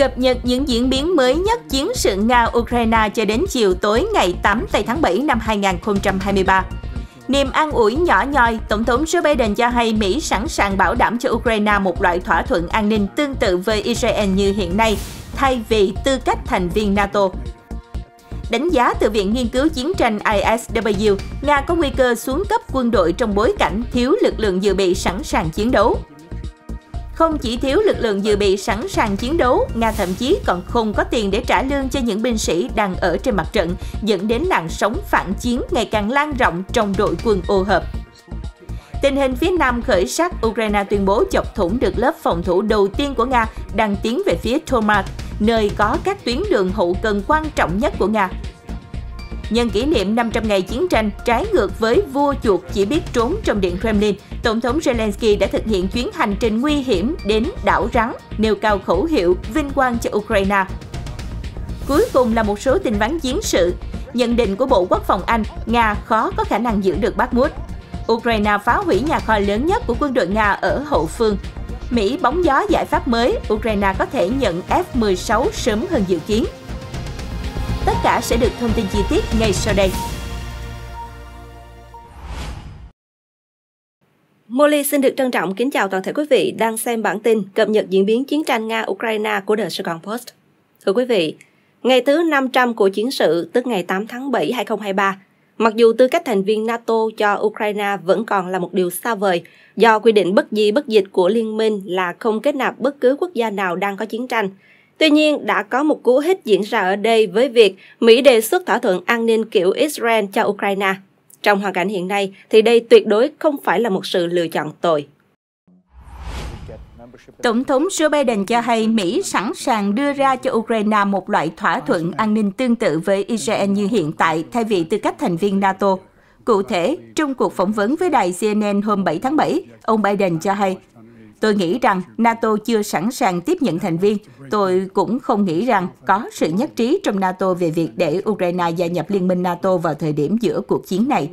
cập nhật những diễn biến mới nhất chiến sự Nga-Ukraine cho đến chiều tối ngày 8 tây tháng 7 năm 2023. Niềm an ủi nhỏ nhoi, Tổng thống Joe Biden cho hay Mỹ sẵn sàng bảo đảm cho Ukraine một loại thỏa thuận an ninh tương tự với Israel như hiện nay, thay vì tư cách thành viên NATO. Đánh giá từ Viện Nghiên cứu Chiến tranh ISW, Nga có nguy cơ xuống cấp quân đội trong bối cảnh thiếu lực lượng dự bị sẵn sàng chiến đấu. Không chỉ thiếu lực lượng dự bị sẵn sàng chiến đấu, Nga thậm chí còn không có tiền để trả lương cho những binh sĩ đang ở trên mặt trận, dẫn đến làn sóng phản chiến ngày càng lan rộng trong đội quân ô hợp. Tình hình phía Nam khởi sắc, Ukraine tuyên bố chọc thủng được lớp phòng thủ đầu tiên của Nga đang tiến về phía Tomak, nơi có các tuyến đường hậu cần quan trọng nhất của Nga. Nhân kỷ niệm 500 ngày chiến tranh trái ngược với vua chuột chỉ biết trốn trong điện Kremlin, Tổng thống Zelensky đã thực hiện chuyến hành trình nguy hiểm đến đảo Rắn, nêu cao khẩu hiệu vinh quang cho Ukraine. Cuối cùng là một số tin vắn chiến sự. Nhận định của Bộ Quốc phòng Anh, Nga khó có khả năng giữ được Bakhmut. Ukraine phá hủy nhà kho lớn nhất của quân đội Nga ở hậu phương. Mỹ bóng gió giải pháp mới, Ukraine có thể nhận F-16 sớm hơn dự kiến. Tất cả sẽ được thông tin chi tiết ngay sau đây. Molly xin được trân trọng kính chào toàn thể quý vị đang xem bản tin cập nhật diễn biến chiến tranh Nga-Ukraine của The Saigon Post. Thưa quý vị, ngày thứ 500 của chiến sự, tức ngày 8 tháng 7, 2023, mặc dù tư cách thành viên NATO cho Ukraine vẫn còn là một điều xa vời do quy định bất di bất dịch của liên minh là không kết nạp bất cứ quốc gia nào đang có chiến tranh – Tuy nhiên, đã có một cú hích diễn ra ở đây với việc Mỹ đề xuất thỏa thuận an ninh kiểu Israel cho Ukraine. Trong hoàn cảnh hiện nay thì đây tuyệt đối không phải là một sự lựa chọn tồi. Tổng thống Joe Biden cho hay Mỹ sẵn sàng đưa ra cho Ukraine một loại thỏa thuận an ninh tương tự với Israel như hiện tại thay vì tư cách thành viên NATO. Cụ thể, trong cuộc phỏng vấn với đài CNN hôm 7 tháng 7, ông Biden cho hay Tôi nghĩ rằng NATO chưa sẵn sàng tiếp nhận thành viên. Tôi cũng không nghĩ rằng có sự nhất trí trong NATO về việc để Ukraine gia nhập Liên minh NATO vào thời điểm giữa cuộc chiến này.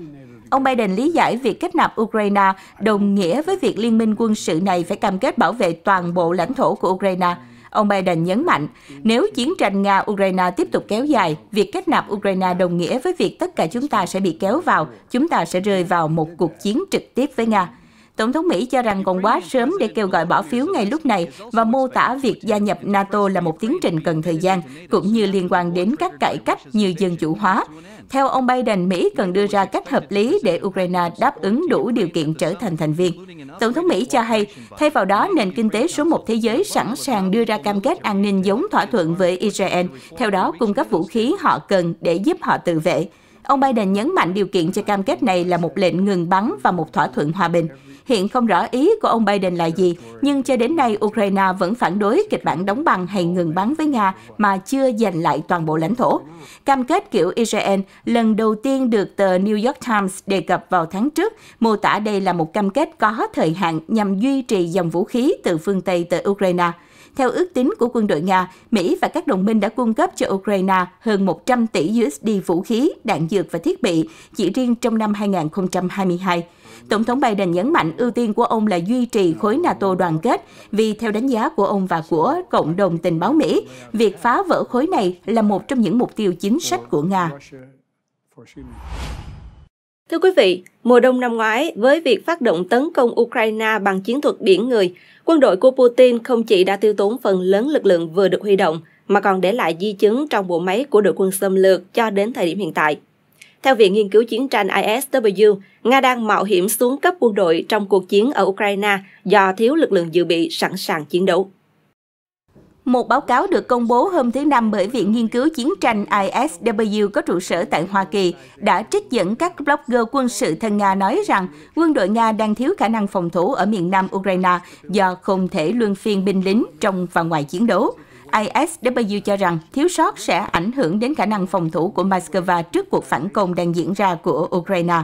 Ông Biden lý giải việc kết nạp Ukraine đồng nghĩa với việc liên minh quân sự này phải cam kết bảo vệ toàn bộ lãnh thổ của Ukraine. Ông Biden nhấn mạnh, nếu chiến tranh Nga-Ukraine tiếp tục kéo dài, việc kết nạp Ukraine đồng nghĩa với việc tất cả chúng ta sẽ bị kéo vào, chúng ta sẽ rơi vào một cuộc chiến trực tiếp với Nga. Tổng thống Mỹ cho rằng còn quá sớm để kêu gọi bỏ phiếu ngay lúc này và mô tả việc gia nhập NATO là một tiến trình cần thời gian, cũng như liên quan đến các cải cách như dân chủ hóa. Theo ông Biden, Mỹ cần đưa ra cách hợp lý để Ukraine đáp ứng đủ điều kiện trở thành thành viên. Tổng thống Mỹ cho hay, thay vào đó, nền kinh tế số một thế giới sẵn sàng đưa ra cam kết an ninh giống thỏa thuận với Israel, theo đó cung cấp vũ khí họ cần để giúp họ tự vệ. Ông Biden nhấn mạnh điều kiện cho cam kết này là một lệnh ngừng bắn và một thỏa thuận hòa bình. Hiện không rõ ý của ông Biden là gì, nhưng cho đến nay Ukraine vẫn phản đối kịch bản đóng băng hay ngừng bắn với Nga mà chưa giành lại toàn bộ lãnh thổ. Cam kết kiểu Israel lần đầu tiên được tờ New York Times đề cập vào tháng trước, mô tả đây là một cam kết có thời hạn nhằm duy trì dòng vũ khí từ phương Tây tới Ukraine. Theo ước tính của quân đội Nga, Mỹ và các đồng minh đã cung cấp cho Ukraine hơn 100 tỷ USD vũ khí, đạn dược và thiết bị chỉ riêng trong năm 2022. Tổng thống Biden nhấn mạnh ưu tiên của ông là duy trì khối NATO đoàn kết, vì theo đánh giá của ông và của cộng đồng tình báo Mỹ, việc phá vỡ khối này là một trong những mục tiêu chính sách của Nga. Thưa quý vị, mùa đông năm ngoái, với việc phát động tấn công Ukraine bằng chiến thuật biển người, quân đội của Putin không chỉ đã tiêu tốn phần lớn lực lượng vừa được huy động, mà còn để lại di chứng trong bộ máy của đội quân xâm lược cho đến thời điểm hiện tại. Theo Viện Nghiên cứu Chiến tranh ISW, Nga đang mạo hiểm xuống cấp quân đội trong cuộc chiến ở Ukraine do thiếu lực lượng dự bị sẵn sàng chiến đấu. Một báo cáo được công bố hôm thứ Năm bởi Viện Nghiên cứu Chiến tranh ISW có trụ sở tại Hoa Kỳ đã trích dẫn các blogger quân sự thân Nga nói rằng quân đội Nga đang thiếu khả năng phòng thủ ở miền nam Ukraine do không thể luân phiên binh lính trong và ngoài chiến đấu. ISW cho rằng thiếu sót sẽ ảnh hưởng đến khả năng phòng thủ của Moscow trước cuộc phản công đang diễn ra của Ukraine.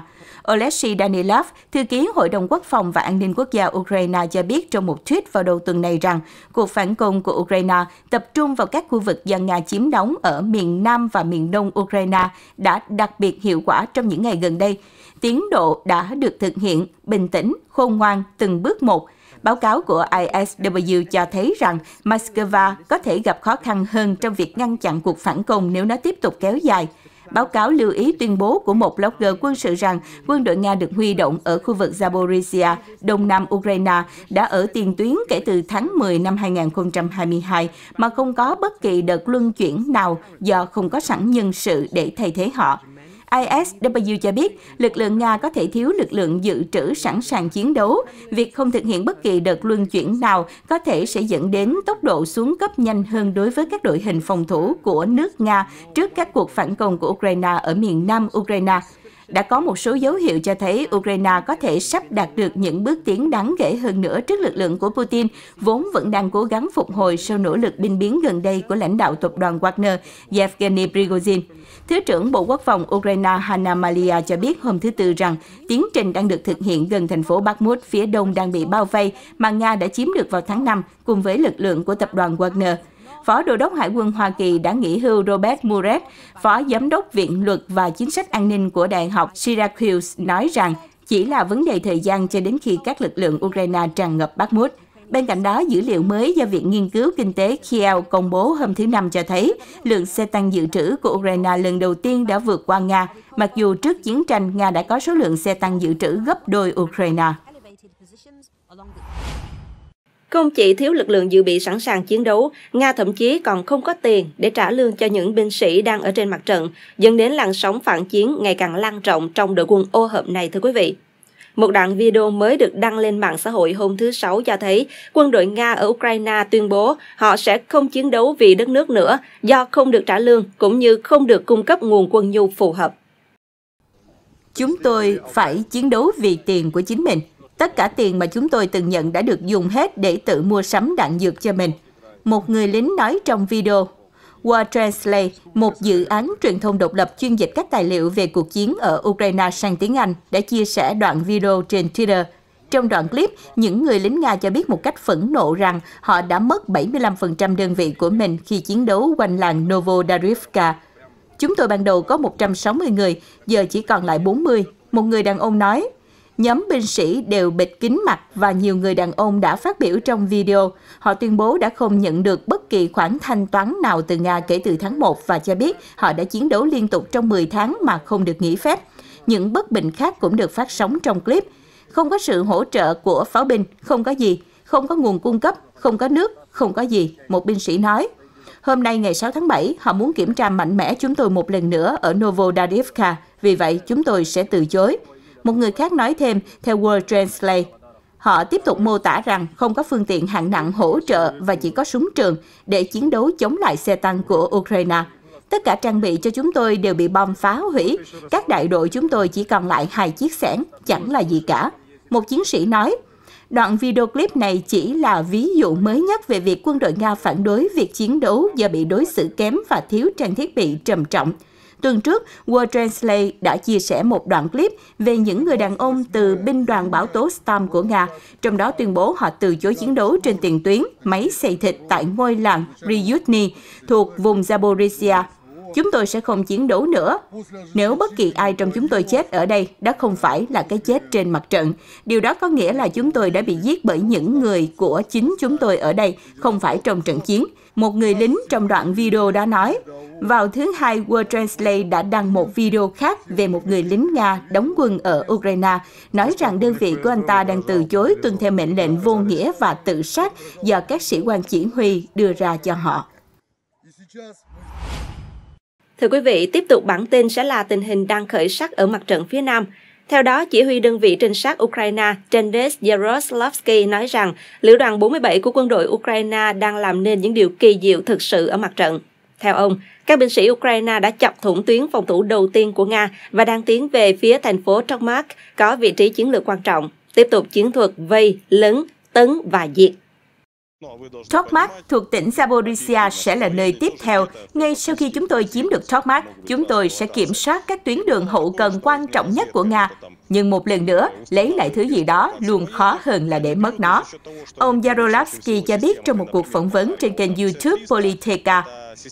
Oleksiy Danilov, thư ký Hội đồng Quốc phòng và An ninh Quốc gia Ukraine cho biết trong một tweet vào đầu tuần này rằng cuộc phản công của Ukraine tập trung vào các khu vực do Nga chiếm đóng ở miền Nam và miền Đông Ukraine đã đặc biệt hiệu quả trong những ngày gần đây. Tiến độ đã được thực hiện bình tĩnh, khôn ngoan, từng bước một. Báo cáo của ISW cho thấy rằng Moscow có thể gặp khó khăn hơn trong việc ngăn chặn cuộc phản công nếu nó tiếp tục kéo dài – Báo cáo lưu ý tuyên bố của một blogger quân sự rằng quân đội Nga được huy động ở khu vực Zaporizhia, đông nam Ukraine, đã ở tiền tuyến kể từ tháng 10 năm 2022 mà không có bất kỳ đợt luân chuyển nào do không có sẵn nhân sự để thay thế họ. ISW cho biết lực lượng Nga có thể thiếu lực lượng dự trữ sẵn sàng chiến đấu. Việc không thực hiện bất kỳ đợt luân chuyển nào có thể sẽ dẫn đến tốc độ xuống cấp nhanh hơn đối với các đội hình phòng thủ của nước Nga trước các cuộc phản công của Ukraine ở miền nam Ukraine đã có một số dấu hiệu cho thấy Ukraine có thể sắp đạt được những bước tiến đáng kể hơn nữa trước lực lượng của Putin, vốn vẫn đang cố gắng phục hồi sau nỗ lực binh biến gần đây của lãnh đạo tập đoàn Wagner Yevgeny Prigozhin. Thứ trưởng Bộ Quốc phòng Ukraine Hanna Malia cho biết hôm thứ Tư rằng tiến trình đang được thực hiện gần thành phố Bakhmut phía đông đang bị bao vây mà Nga đã chiếm được vào tháng 5 cùng với lực lượng của tập đoàn Wagner. Phó Đô đốc Hải quân Hoa Kỳ đã nghỉ hưu Robert Muret, Phó Giám đốc Viện Luật và Chính sách An ninh của Đại học Syracuse nói rằng chỉ là vấn đề thời gian cho đến khi các lực lượng Ukraine tràn ngập Bakhmut. Bên cạnh đó, dữ liệu mới do Viện Nghiên cứu Kinh tế Kiel công bố hôm thứ Năm cho thấy lượng xe tăng dự trữ của Ukraine lần đầu tiên đã vượt qua Nga, mặc dù trước chiến tranh Nga đã có số lượng xe tăng dự trữ gấp đôi Ukraine. Không chỉ thiếu lực lượng dự bị sẵn sàng chiến đấu, Nga thậm chí còn không có tiền để trả lương cho những binh sĩ đang ở trên mặt trận, dẫn đến làn sóng phản chiến ngày càng lan rộng trong đội quân ô hợp này thưa quý vị. Một đoạn video mới được đăng lên mạng xã hội hôm thứ Sáu cho thấy quân đội Nga ở Ukraine tuyên bố họ sẽ không chiến đấu vì đất nước nữa do không được trả lương cũng như không được cung cấp nguồn quân nhu phù hợp. Chúng tôi phải chiến đấu vì tiền của chính mình. Tất cả tiền mà chúng tôi từng nhận đã được dùng hết để tự mua sắm đạn dược cho mình. Một người lính nói trong video. War Translate, một dự án truyền thông độc lập chuyên dịch các tài liệu về cuộc chiến ở Ukraine sang tiếng Anh, đã chia sẻ đoạn video trên Twitter. Trong đoạn clip, những người lính Nga cho biết một cách phẫn nộ rằng họ đã mất 75% đơn vị của mình khi chiến đấu quanh làng Novodarivka. Chúng tôi ban đầu có 160 người, giờ chỉ còn lại 40, một người đàn ông nói nhóm binh sĩ đều bịt kín mặt và nhiều người đàn ông đã phát biểu trong video. Họ tuyên bố đã không nhận được bất kỳ khoản thanh toán nào từ Nga kể từ tháng 1 và cho biết họ đã chiến đấu liên tục trong 10 tháng mà không được nghỉ phép. Những bất bình khác cũng được phát sóng trong clip. Không có sự hỗ trợ của pháo binh, không có gì, không có nguồn cung cấp, không có nước, không có gì, một binh sĩ nói. Hôm nay ngày 6 tháng 7, họ muốn kiểm tra mạnh mẽ chúng tôi một lần nữa ở Novodadivka, vì vậy chúng tôi sẽ từ chối, một người khác nói thêm, theo World Translate, Họ tiếp tục mô tả rằng không có phương tiện hạng nặng hỗ trợ và chỉ có súng trường để chiến đấu chống lại xe tăng của Ukraine. Tất cả trang bị cho chúng tôi đều bị bom phá hủy. Các đại đội chúng tôi chỉ còn lại hai chiếc xẻng, chẳng là gì cả. Một chiến sĩ nói, đoạn video clip này chỉ là ví dụ mới nhất về việc quân đội Nga phản đối việc chiến đấu do bị đối xử kém và thiếu trang thiết bị trầm trọng. Tuần trước, World Translate đã chia sẻ một đoạn clip về những người đàn ông từ binh đoàn bảo tố Stam của Nga, trong đó tuyên bố họ từ chối chiến đấu trên tiền tuyến máy xây thịt tại ngôi làng Ryutny thuộc vùng Zaporizhia Chúng tôi sẽ không chiến đấu nữa. Nếu bất kỳ ai trong chúng tôi chết ở đây, đó không phải là cái chết trên mặt trận. Điều đó có nghĩa là chúng tôi đã bị giết bởi những người của chính chúng tôi ở đây, không phải trong trận chiến. Một người lính trong đoạn video đó nói, vào thứ hai, World Translate đã đăng một video khác về một người lính Nga đóng quân ở Ukraine, nói rằng đơn vị của anh ta đang từ chối tuân theo mệnh lệnh vô nghĩa và tự sát do các sĩ quan chỉ huy đưa ra cho họ. Thưa quý vị, tiếp tục bản tin sẽ là tình hình đang khởi sắc ở mặt trận phía Nam. Theo đó, chỉ huy đơn vị trinh sát Ukraine Tendes Yaroslavsky nói rằng lữ đoàn 47 của quân đội Ukraine đang làm nên những điều kỳ diệu thực sự ở mặt trận. Theo ông, các binh sĩ Ukraine đã chọc thủng tuyến phòng thủ đầu tiên của Nga và đang tiến về phía thành phố Tokmak có vị trí chiến lược quan trọng, tiếp tục chiến thuật vây, lấn, tấn và diệt. Tokmak thuộc tỉnh Zaporizhia sẽ là nơi tiếp theo. Ngay sau khi chúng tôi chiếm được Tokmak, chúng tôi sẽ kiểm soát các tuyến đường hậu cần quan trọng nhất của Nga. Nhưng một lần nữa, lấy lại thứ gì đó luôn khó hơn là để mất nó. Ông Yarolavsky cho biết trong một cuộc phỏng vấn trên kênh YouTube Politeka,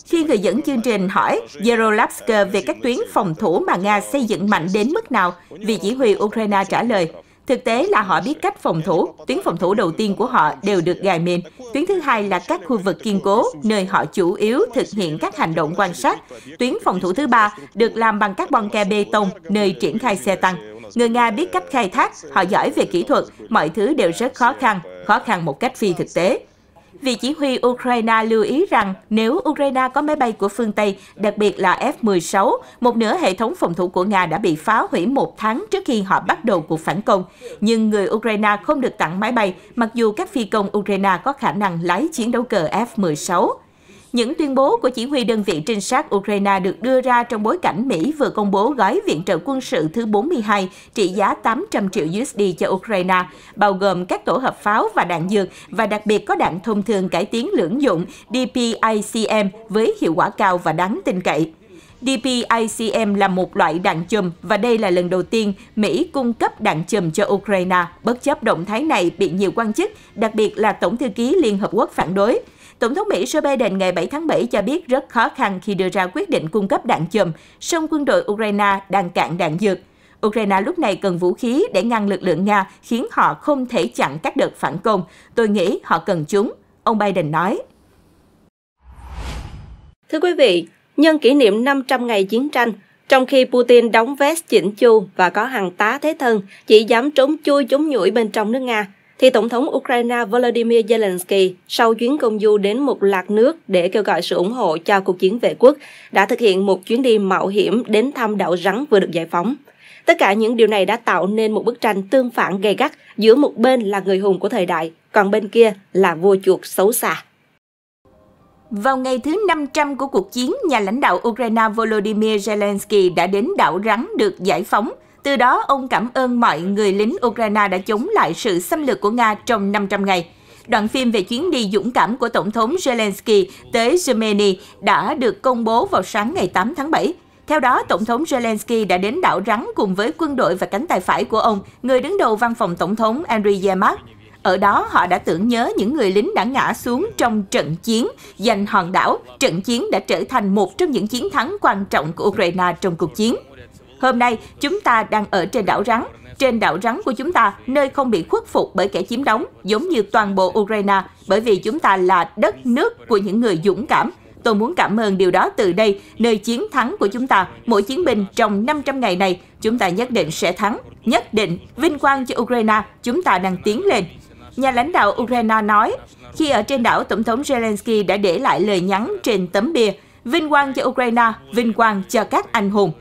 khi người dẫn chương trình hỏi Yarolavsky về các tuyến phòng thủ mà Nga xây dựng mạnh đến mức nào, vị chỉ huy Ukraine trả lời, Thực tế là họ biết cách phòng thủ, tuyến phòng thủ đầu tiên của họ đều được gài mềm. Tuyến thứ hai là các khu vực kiên cố, nơi họ chủ yếu thực hiện các hành động quan sát. Tuyến phòng thủ thứ ba được làm bằng các bong ke bê tông, nơi triển khai xe tăng. Người Nga biết cách khai thác, họ giỏi về kỹ thuật, mọi thứ đều rất khó khăn, khó khăn một cách phi thực tế. Vị chỉ huy Ukraine lưu ý rằng nếu Ukraine có máy bay của phương Tây, đặc biệt là F-16, một nửa hệ thống phòng thủ của Nga đã bị phá hủy một tháng trước khi họ bắt đầu cuộc phản công. Nhưng người Ukraine không được tặng máy bay, mặc dù các phi công Ukraine có khả năng lái chiến đấu cờ F-16. Những tuyên bố của chỉ huy đơn vị trinh sát Ukraine được đưa ra trong bối cảnh Mỹ vừa công bố gói viện trợ quân sự thứ 42 trị giá 800 triệu USD cho Ukraine, bao gồm các tổ hợp pháo và đạn dược và đặc biệt có đạn thông thường cải tiến lưỡng dụng DPICM với hiệu quả cao và đáng tin cậy. DPICM là một loại đạn chùm và đây là lần đầu tiên Mỹ cung cấp đạn chùm cho Ukraine, bất chấp động thái này bị nhiều quan chức, đặc biệt là Tổng thư ký Liên Hợp Quốc phản đối. Tổng thống Mỹ Joe Biden ngày 7 tháng 7 cho biết rất khó khăn khi đưa ra quyết định cung cấp đạn chùm, song quân đội Ukraine đang cạn đạn dược. Ukraine lúc này cần vũ khí để ngăn lực lượng Nga khiến họ không thể chặn các đợt phản công. Tôi nghĩ họ cần chúng, ông Biden nói. Thưa quý vị, nhân kỷ niệm 500 ngày chiến tranh, trong khi Putin đóng vest chỉnh chu và có hàng tá thế thân, chỉ dám trốn chui trốn nhủi bên trong nước Nga, thì Tổng thống Ukraine Volodymyr Zelensky sau chuyến công du đến một loạt nước để kêu gọi sự ủng hộ cho cuộc chiến vệ quốc đã thực hiện một chuyến đi mạo hiểm đến thăm đảo rắn vừa được giải phóng. Tất cả những điều này đã tạo nên một bức tranh tương phản gay gắt giữa một bên là người hùng của thời đại, còn bên kia là vua chuột xấu xa. Vào ngày thứ 500 của cuộc chiến, nhà lãnh đạo Ukraine Volodymyr Zelensky đã đến đảo Rắn được giải phóng từ đó, ông cảm ơn mọi người lính Ukraine đã chống lại sự xâm lược của Nga trong 500 ngày. Đoạn phim về chuyến đi dũng cảm của Tổng thống Zelensky tới Germany đã được công bố vào sáng ngày 8 tháng 7. Theo đó, Tổng thống Zelensky đã đến đảo Rắn cùng với quân đội và cánh tay phải của ông, người đứng đầu văn phòng Tổng thống Andriy Yermak. Ở đó, họ đã tưởng nhớ những người lính đã ngã xuống trong trận chiến giành hòn đảo. Trận chiến đã trở thành một trong những chiến thắng quan trọng của Ukraine trong cuộc chiến. Hôm nay, chúng ta đang ở trên đảo rắn. Trên đảo rắn của chúng ta, nơi không bị khuất phục bởi kẻ chiếm đóng, giống như toàn bộ Ukraine, bởi vì chúng ta là đất nước của những người dũng cảm. Tôi muốn cảm ơn điều đó từ đây, nơi chiến thắng của chúng ta, mỗi chiến binh trong 500 ngày này, chúng ta nhất định sẽ thắng, nhất định vinh quang cho Ukraine, chúng ta đang tiến lên. Nhà lãnh đạo Ukraine nói, khi ở trên đảo, Tổng thống Zelensky đã để lại lời nhắn trên tấm bia, vinh quang cho Ukraine, vinh quang cho các anh hùng.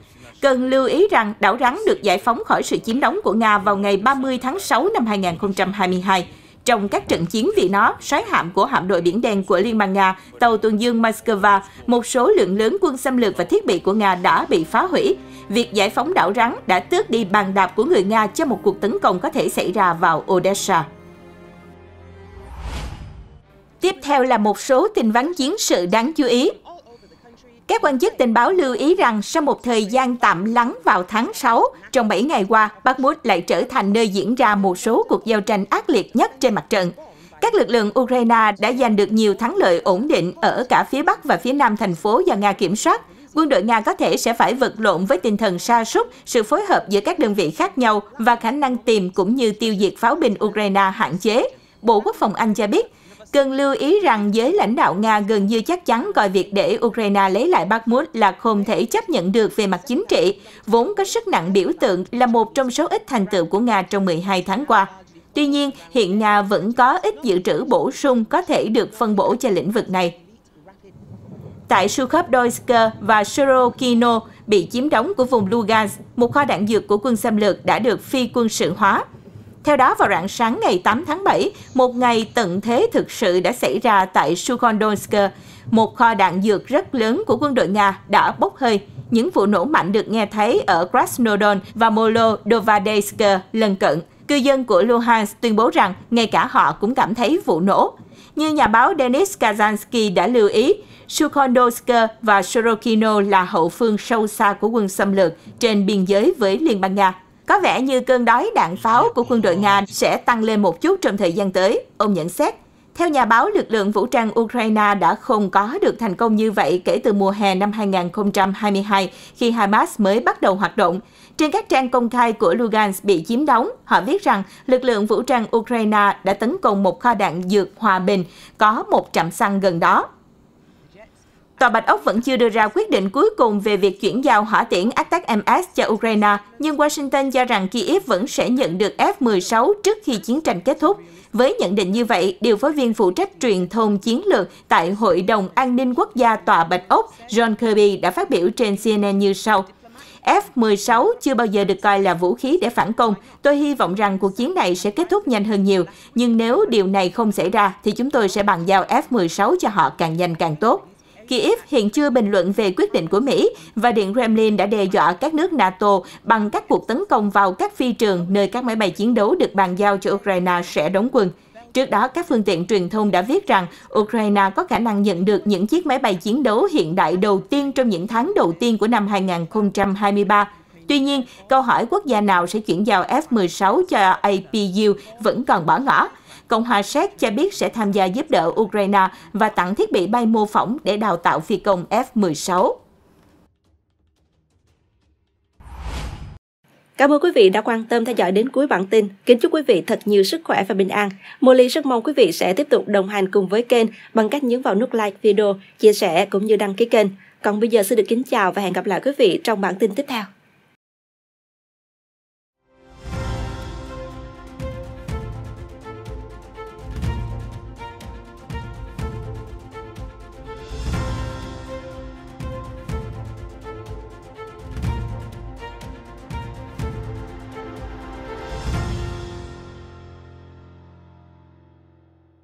Cần lưu ý rằng đảo rắn được giải phóng khỏi sự chiếm đóng của Nga vào ngày 30 tháng 6 năm 2022 trong các trận chiến vì nó, xoáy hạm của hạm đội Biển Đen của Liên bang Nga, tàu tuần dương Moscow, một số lượng lớn quân xâm lược và thiết bị của Nga đã bị phá hủy. Việc giải phóng đảo Rắn đã tước đi bàn đạp của người Nga cho một cuộc tấn công có thể xảy ra vào Odessa. Tiếp theo là một số tin vắn chiến sự đáng chú ý. Các quan chức tình báo lưu ý rằng sau một thời gian tạm lắng vào tháng 6, trong 7 ngày qua, Bakhmut lại trở thành nơi diễn ra một số cuộc giao tranh ác liệt nhất trên mặt trận. Các lực lượng Ukraine đã giành được nhiều thắng lợi ổn định ở cả phía Bắc và phía Nam thành phố do Nga kiểm soát. Quân đội Nga có thể sẽ phải vật lộn với tinh thần sa sút, sự phối hợp giữa các đơn vị khác nhau và khả năng tìm cũng như tiêu diệt pháo binh Ukraine hạn chế. Bộ Quốc phòng Anh cho biết, Cần lưu ý rằng giới lãnh đạo Nga gần như chắc chắn coi việc để Ukraine lấy lại Bakhmut là không thể chấp nhận được về mặt chính trị, vốn có sức nặng biểu tượng là một trong số ít thành tựu của Nga trong 12 tháng qua. Tuy nhiên, hiện Nga vẫn có ít dự trữ bổ sung có thể được phân bổ cho lĩnh vực này. Tại Sukhodolsk và shirokino bị chiếm đóng của vùng Lugansk, một kho đạn dược của quân xâm lược đã được phi quân sự hóa. Theo đó, vào rạng sáng ngày 8 tháng 7, một ngày tận thế thực sự đã xảy ra tại Sukhodolsk. Một kho đạn dược rất lớn của quân đội Nga đã bốc hơi. Những vụ nổ mạnh được nghe thấy ở Krasnodon và Molodovadsk lân cận. Cư dân của Luhansk tuyên bố rằng ngay cả họ cũng cảm thấy vụ nổ. Như nhà báo Denis Kazansky đã lưu ý, Sukhodolsk và Sorokino là hậu phương sâu xa của quân xâm lược trên biên giới với Liên bang Nga. Có vẻ như cơn đói đạn pháo của quân đội Nga sẽ tăng lên một chút trong thời gian tới, ông nhận xét. Theo nhà báo, lực lượng vũ trang Ukraine đã không có được thành công như vậy kể từ mùa hè năm 2022 khi Hamas mới bắt đầu hoạt động. Trên các trang công khai của Lugansk bị chiếm đóng, họ viết rằng lực lượng vũ trang Ukraine đã tấn công một kho đạn dược hòa bình có một trạm xăng gần đó. Tòa Bạch Ốc vẫn chưa đưa ra quyết định cuối cùng về việc chuyển giao hỏa tiễn Attack MS cho Ukraine, nhưng Washington cho rằng Kyiv vẫn sẽ nhận được F-16 trước khi chiến tranh kết thúc. Với nhận định như vậy, điều phối viên phụ trách truyền thông chiến lược tại Hội đồng An ninh Quốc gia Tòa Bạch Ốc John Kirby đã phát biểu trên CNN như sau. F-16 chưa bao giờ được coi là vũ khí để phản công. Tôi hy vọng rằng cuộc chiến này sẽ kết thúc nhanh hơn nhiều, nhưng nếu điều này không xảy ra thì chúng tôi sẽ bàn giao F-16 cho họ càng nhanh càng tốt. Kiev hiện chưa bình luận về quyết định của Mỹ và Điện Kremlin đã đe dọa các nước NATO bằng các cuộc tấn công vào các phi trường nơi các máy bay chiến đấu được bàn giao cho Ukraine sẽ đóng quân. Trước đó, các phương tiện truyền thông đã viết rằng Ukraine có khả năng nhận được những chiếc máy bay chiến đấu hiện đại đầu tiên trong những tháng đầu tiên của năm 2023. Tuy nhiên, câu hỏi quốc gia nào sẽ chuyển giao F-16 cho APU vẫn còn bỏ ngỏ. Cộng hòa Séc cho biết sẽ tham gia giúp đỡ Ukraine và tặng thiết bị bay mô phỏng để đào tạo phi công F-16. Cảm ơn quý vị đã quan tâm theo dõi đến cuối bản tin. Kính chúc quý vị thật nhiều sức khỏe và bình an. Molly rất mong quý vị sẽ tiếp tục đồng hành cùng với kênh bằng cách nhấn vào nút like video, chia sẻ cũng như đăng ký kênh. Còn bây giờ xin được kính chào và hẹn gặp lại quý vị trong bản tin tiếp theo.